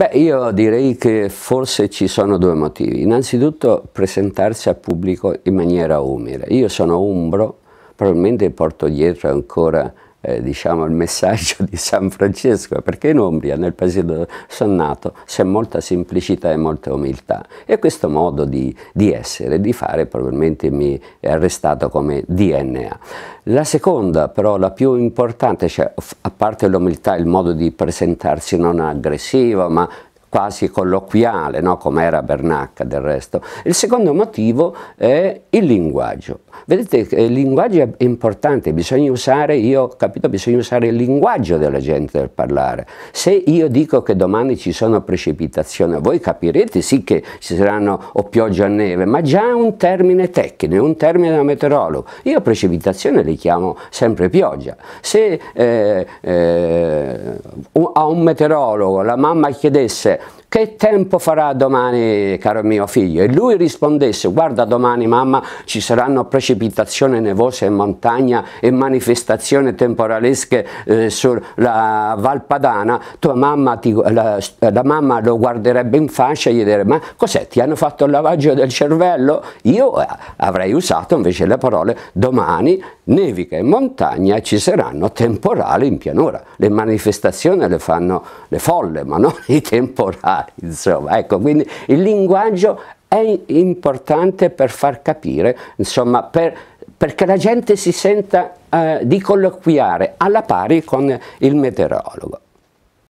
Beh, io direi che forse ci sono due motivi. Innanzitutto presentarsi al pubblico in maniera umile. Io sono umbro, probabilmente porto dietro ancora eh, diciamo, il messaggio di San Francesco, perché in Umbria, nel paese dove sono nato, c'è molta semplicità e molta umiltà e questo modo di, di essere, di fare, probabilmente mi è arrestato come DNA. La seconda, però, la più importante, cioè, a parte l'umiltà, il modo di presentarsi non aggressivo, ma quasi colloquiale, no? come era Bernacca del resto. Il secondo motivo è il linguaggio. Vedete, il linguaggio è importante, bisogna usare, io ho capito, bisogna usare il linguaggio della gente per parlare. Se io dico che domani ci sono precipitazioni, voi capirete sì che ci saranno o pioggia o neve, ma già è un termine tecnico, un termine da meteorologo. Io precipitazione li chiamo sempre pioggia. Se eh, eh, a un meteorologo la mamma chiedesse che tempo farà domani caro mio figlio? E lui rispondesse, guarda domani mamma ci saranno precipitazioni nevose in montagna e manifestazioni temporalesche eh, sulla Valpadana, tua mamma ti, la, la mamma lo guarderebbe in faccia e gli direbbe ma cos'è, ti hanno fatto il lavaggio del cervello? Io eh, avrei usato invece le parole domani nevica e montagna ci saranno temporali in pianura. Le manifestazioni le fanno le folle, ma non i temporali, insomma. Ecco, quindi il linguaggio è importante per far capire, insomma, per, perché la gente si senta eh, di colloquiare alla pari con il meteorologo.